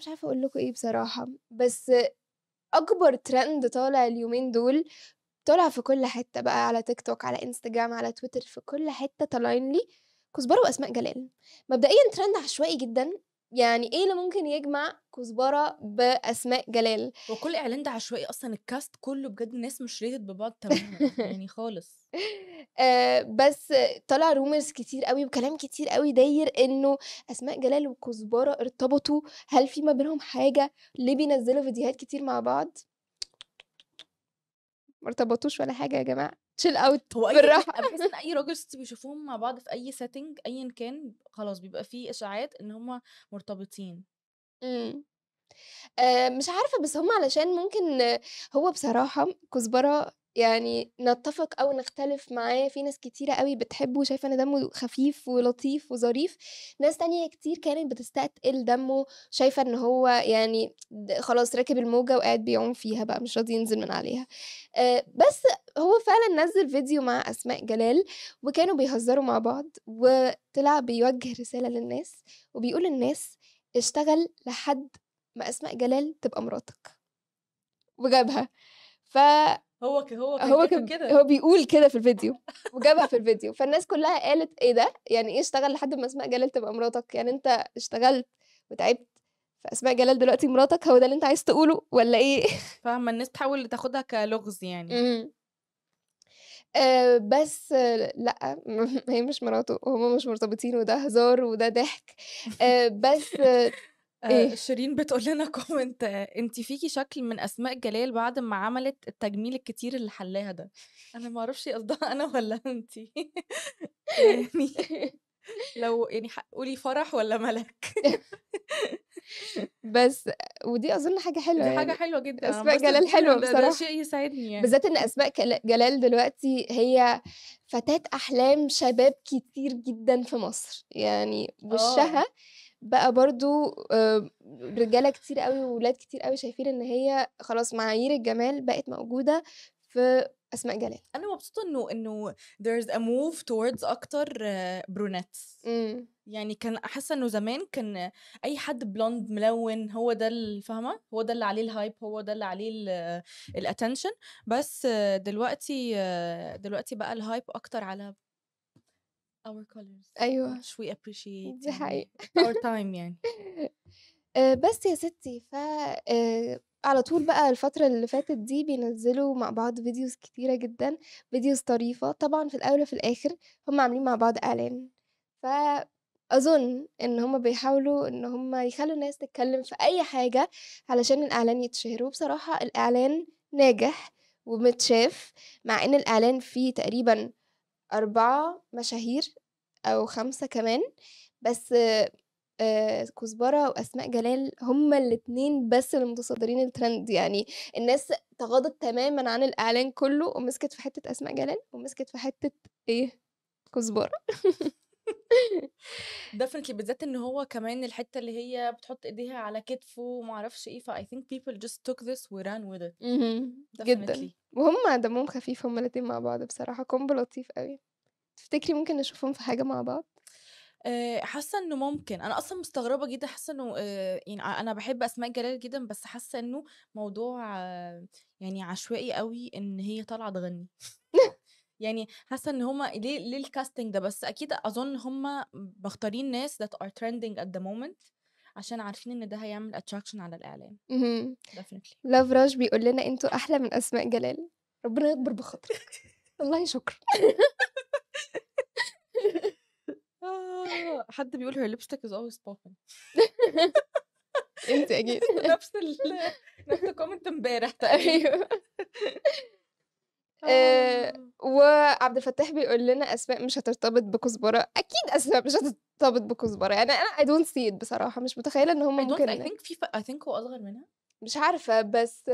مش عارفه اقول لكم ايه بصراحه بس اكبر ترند طالع اليومين دول طالع في كل حته بقى على تيك توك على انستجرام على تويتر في كل حته طالعين لي كزبره واسماء جلال مبدئيا ترند عشوائي جدا يعني ايه اللي ممكن يجمع كزبره باسماء جلال وكل اعلان ده عشوائي اصلا الكاست كله بجد ناس مش ريتد ببعض تماما يعني خالص آه بس طلع رومرز كتير قوي وكلام كتير قوي داير انه اسماء جلال وكزبره ارتبطوا هل في ما بينهم حاجه ليه بينزلوا فيديوهات كتير مع بعض ما ارتبطوش ولا حاجه يا جماعه تشيل اوت بالراحه انا بحس ان اي راجل ست بيشوفوهم مع بعض في اي سيتنج ايا كان خلاص بيبقى فيه اشاعات ان هما مرتبطين امم آه مش عارفه بس هم علشان ممكن هو بصراحه كزبره يعني نتفق او نختلف معاه في ناس كتيره قوي بتحبه وشايفه ان دمه خفيف ولطيف وظريف ناس تانية كتير كانت بتستثقل دمه شايفه ان هو يعني خلاص راكب الموجه وقاعد بيعوم فيها بقى مش راضي ينزل من عليها بس هو فعلا نزل فيديو مع اسماء جلال وكانوا بيهزروا مع بعض وطلع بيوجه رساله للناس وبيقول للناس اشتغل لحد ما اسماء جلال تبقى مراتك وجابها ف هو ك... هو هو كده هو بيقول كده في الفيديو وجابها في الفيديو فالناس كلها قالت ايه ده يعني ايه اشتغل لحد ما اسماء جلال تبقى مراتك يعني انت اشتغلت وتعبت فاسماء جلال دلوقتي مراتك هو ده اللي انت عايز تقوله ولا ايه فاهمه الناس تحاول تاخدها كلغز يعني آه بس آه لا هي مش مراته هما مش مرتبطين وده هزار وده ضحك آه بس آه إيه؟ شيرين بتقول لنا كومنت انت فيكي شكل من اسماء جلال بعد ما عملت التجميل الكتير اللي حلاها ده انا ما اعرفش قصدها انا ولا انت يعني لو يعني قولي فرح ولا ملك بس ودي اظن حاجه حلوه دي حاجه يعني، حلوه جدا آه، اسماء جلال حلوه بصراحه ده شيء يسعدني يعني بالذات ان اسماء جلال دلوقتي هي فتاه احلام شباب كتير جدا في مصر يعني آه. وشها بقى برضو رجاله كتير قوي وولاد كتير قوي شايفين ان هي خلاص معايير الجمال بقت موجوده في اسماء جلال انا مبسوطه انه انه there's a move towards اكتر برونات آه، مم. يعني كان حاسه انه زمان كان اي حد بلوند ملون هو ده اللي فاهمه هو ده اللي عليه الهايب هو ده اللي عليه الاتنشن آه، بس دلوقتي آه، دلوقتي بقى الهايب اكتر على our colors ايوه which we appreciate دي يعني حقيقة our time يعني بس يا ستي ف على طول بقى الفترة اللي فاتت دي بينزّلوا مع بعض فيديوز كتيرة جدًا، فيديوز طريفة، طبعًا في الأول وفي الآخر هُم عاملين مع بعض إعلان، فأظن إن هُم بيحاولوا إن هُم يخلّوا الناس تتكلّم في أي حاجة علشان الإعلان يتشهر، وبصراحة الإعلان ناجح ومتشاف، مع إن الإعلان فيه تقريبًا أربعة مشاهير أو خمسة كمان، بس آه كزبره واسماء جلال هما الاثنين بس اللي متصدرين الترند يعني الناس تغاضت تماما عن الاعلان كله ومسكت في حته اسماء جلال ومسكت في حته ايه كزبره ديفنتلي بالذات ان هو كمان الحته اللي هي بتحط ايديها على كتفه وما اعرفش ايه فاي ثينك بيبل جاست توك ذس وران وذ ات جدا وهم دمهم خفيف هم الاتنين مع بعض بصراحه كومبو لطيف قوي تفتكري ممكن نشوفهم في حاجه مع بعض آه، حاسه انه ممكن انا اصلا مستغربه جدا حاسه انه آه، يعني انا بحب اسماء جلال جدا بس حاسه انه موضوع آه، يعني عشوائي قوي ان هي طالعه تغني يعني حاسه ان هما ليه ليه الكاستنج ده بس اكيد اظن هما مختارين ناس that are trending at the moment عشان عارفين ان ده هيعمل اتراكشن على الاعلام ديفنتلي لاف راج بيقول لنا انتوا احلى من اسماء جلال ربنا يكبر بخاطرك والله شكرا آه، حد بيقول هي لبستك از اولويز popping انت اكيد نفس ال نفس الكومنت امبارح أيوه. تقريبا آه، آه. وعبد الفتاح بيقول لنا اسماء مش هترتبط بكزبره اكيد اسماء مش هترتبط بكزبره يعني انا اي دونت سي بصراحه مش متخيله ان هم ممكن اي ثينك في اي ثينك هو اصغر منها مش عارفه بس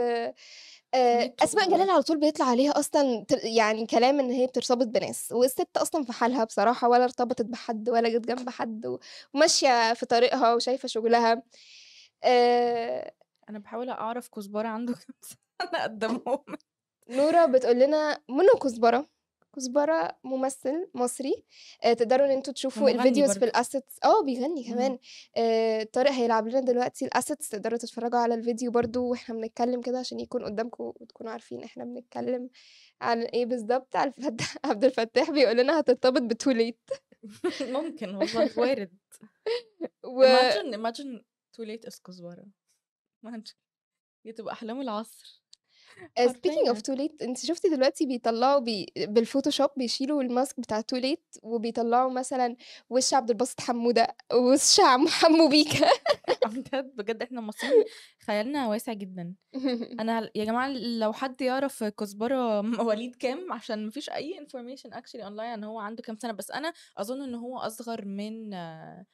آه، اسماء جلال على طول بيطلع عليها اصلا يعني كلام ان هي بترتبط بناس والست اصلا في حالها بصراحه ولا ارتبطت بحد ولا جت جنب حد وماشيه في طريقها وشايفه شغلها أه انا بحاول اعرف كزبره عنده كام سنه قدمهم نوره بتقول لنا منو كزبره كزبره ممثل مصري آه، تقدروا ان انتوا تشوفوا الفيديوز برضه. في الاسيتس اه بيغني امم. كمان آه، طارق هيلعب لنا دلوقتي الاسيتس تقدروا تتفرجوا على الفيديو برضو واحنا بنتكلم كده عشان يكون قدامكم وتكونوا عارفين احنا بنتكلم عن ايه بالظبط عبد الفتاح بيقول لنا هترتبط بتوليت ممكن والله وارد و... imagine imagine too late is كزبره imagine دي تبقى احلام العصر آه، speaking of too late انت شفتي دلوقتي بيطلعوا بي... بالفوتوشوب بيشيلوا الماسك بتاع too late وبيطلعوا مثلا وش عبد الباسط حمودة وش عم حمو بيكا بجد بجد احنا مصريين خيالنا واسع جدا انا يا جماعه لو حد يعرف كزبره مواليد كام عشان مفيش اي انفورميشن اكشلي اونلاين ان هو عنده كام سنه بس انا اظن ان هو اصغر من آه،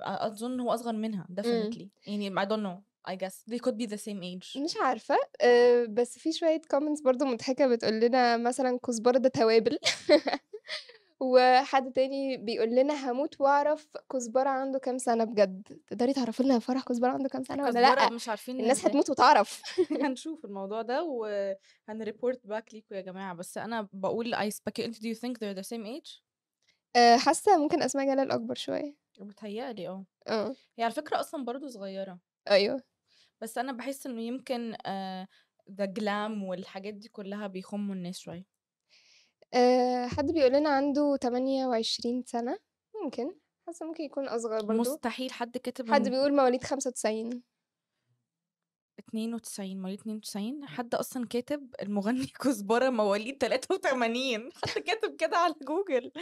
اظن هو اصغر منها ديفينتلي يعني اي دونت نو I guess they could be the same age مش عارفة أه, آه، بس في شوية كومنتس برضو مضحكة بتقول لنا مثلا كزبرة ده توابل وحد تاني بيقول لنا هموت واعرف كزبره عنده كام سنه بجد تقدري تعرفي لنا يا فرح كزبره عنده كام سنه ولا لا مش عارفين الناس هتموت وتعرف هنشوف الموضوع ده وهنريبورت باك ليكوا يا جماعه بس انا بقول I speculate do دو يو ثينك they're the same age آه، حاسه ممكن اسماء جلال اكبر شويه متهيألي اه اه هي على فكره اصلا برضو صغيره ايوه بس انا بحس انه يمكن ذا آه جلام والحاجات دي كلها بيخموا الناس شويه أه حد بيقول لنا عنده 28 سنه ممكن حاسه ممكن يكون اصغر برضو مستحيل حد كتب حد بيقول مواليد 95 92 مواليد 92 حد اصلا كاتب المغني كزبره مواليد 83 حد كاتب كده على جوجل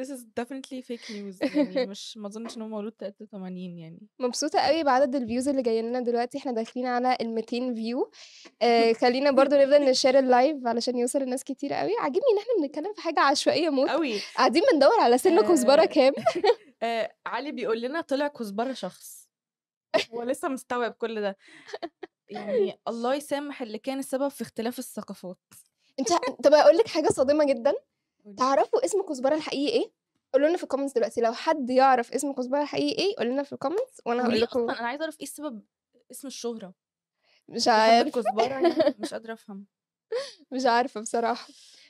This is definitely fake news يعني مش ما اظنش ان هو مولود 83 يعني مبسوطه قوي بعدد الفيوز اللي جايه لنا دلوقتي احنا داخلين على ال 200 فيو آه خلينا برضو نبدا نشير اللايف علشان يوصل لناس كتير قوي عاجبني ان احنا بنتكلم في حاجه عشوائيه موت قوي قاعدين بندور على سن آه، كزبره كام آه علي بيقول لنا طلع كزبره شخص هو لسه مستوعب كل ده يعني الله يسامح اللي كان السبب في اختلاف الثقافات انت طب اقول لك حاجه صادمه جدا تعرفوا اسم كزبره الحقيقي ايه قولوا لنا في الكومنتس دلوقتي لو حد يعرف اسم كزبره الحقيقي ايه قولوا لنا في الكومنتس وانا هقول لكم انا عايزه اعرف ايه السبب اسم الشهره مش عارف كزبره يعني، مش قادره افهم مش عارفه بصراحه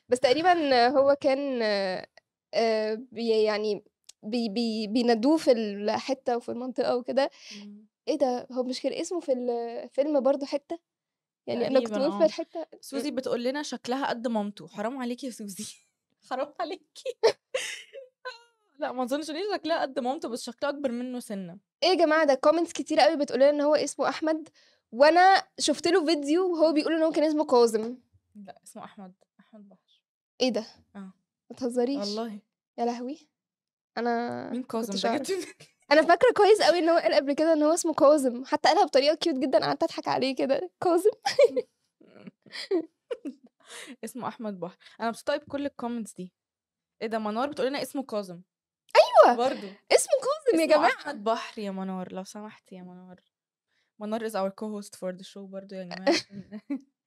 بس تقريبا هو كان آه، يعني بي بي بينادوه في الحته وفي المنطقه وكده إيه ده هو مش كان اسمه في الفيلم برضه حتة؟ يعني أنا كنت في آه. الحتة سوزي بتقول لنا شكلها قد مامته حرام عليكي يا سوزي حرام عليكي لا ما اظنش ليه شكلها قد مامته بس شكلها اكبر منه سنه ايه يا جماعه ده كومنتس كتير قوي بتقول لنا ان هو اسمه احمد وانا شفت له فيديو وهو بيقول ان هو كان اسمه كاظم لا اسمه احمد احمد بحر ايه ده اه ما تهزريش والله يا لهوي انا مين كاظم ده انا فاكره كويس قوي ان هو قال قبل كده ان هو اسمه كاظم حتى قالها بطريقه كيوت جدا قعدت اضحك عليه كده كاظم اسمه احمد بحر انا مبسوطه بكل الكومنتس دي ايه ده منار بتقول لنا اسمه كاظم ايوه برضه اسمه كاظم يا جماعه احمد بحر يا منار لو سمحت يا منار منار از اور كو هوست فور ذا شو برضه يا جماعه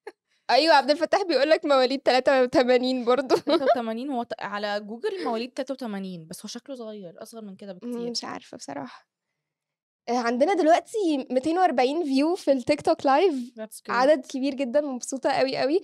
ايوه عبد الفتاح بيقول لك مواليد 83 برضه 83 هو على جوجل مواليد 83 بس هو شكله صغير اصغر من كده بكتير مش عارفه بصراحه آه، عندنا دلوقتي 240 فيو في التيك توك لايف عدد كبير جدا مبسوطه قوي قوي